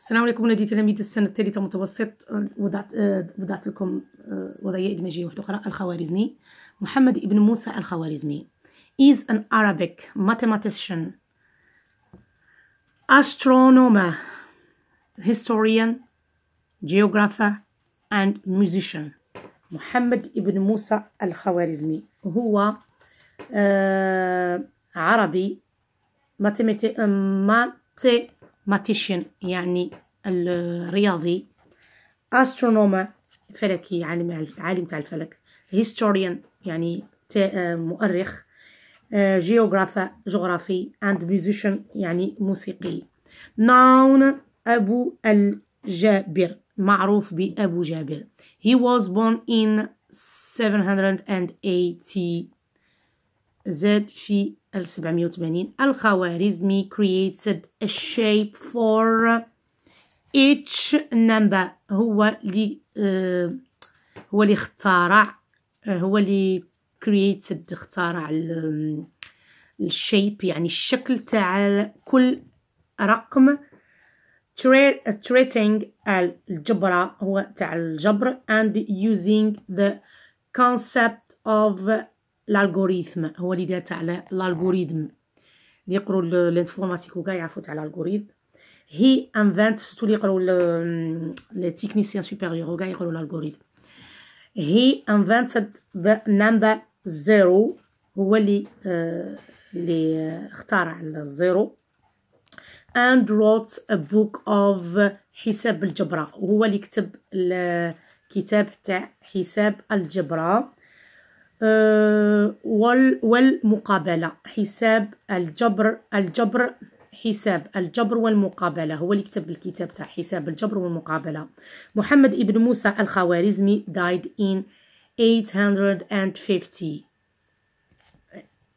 السلام عليكم ولادي تلاميذ السنه الثالثه متوسط أه، وضعت أه، وضعت لكم أه، وضعيه ادماجيه واحده اخرى الخوارزمي محمد ابن موسى الخوارزمي is an Arabic mathematician astronomer historian geographer and musician محمد ابن موسى الخوارزمي هو عربي ماتيماتي ماتيشن يعني الرياضي استرونوما فلكي عالم عالم تاع الفلك هيستوريان يعني آه، مؤرخ جيوغرافا جغرافي اند ميوزيشن يعني موسيقي ناون ابو الجابر معروف بابو جابر he was born in 780 زاد في 1780 الخوارزمي created a shape for each number هو اللي آه هو اللي اخترع هو اللي created اخترع الشيب يعني الشكل تاع كل رقم treating الجبرة هو تاع الجبر and using the concept of الالغوريثم هو اللي دار تاع الالغوريثم اللي يقروا الانفورماتيك وكاع يعرفوا تاع الالغوريثم هي انفانت سوتو اللي يقروا لي تيكنيسيان سوبيريور وكاع يقروا الالغوريثم هي انفانتد ذا نمبر زيرو هو اللي آه، اللي اخترع الزيرو and wrote a book of حساب الجبرة هو اللي كتب الكتاب تاع حساب الجبرة آه، والمقابلة حساب الجبر الجبر حساب الجبر والمقابلة هو اللي كتب الكتاب تاع حساب الجبر والمقابلة محمد ابن موسى الخوارزمي died in 850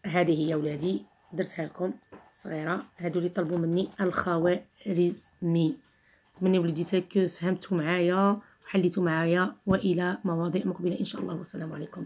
هذه هي ولادي درتها لكم صغيرة هادو اللي طلبوا مني الخوارزمي نتمنى وليدي تاك فهمتوا معايا وحليتوا معايا والى مواضيع مقبله ان شاء الله والسلام عليكم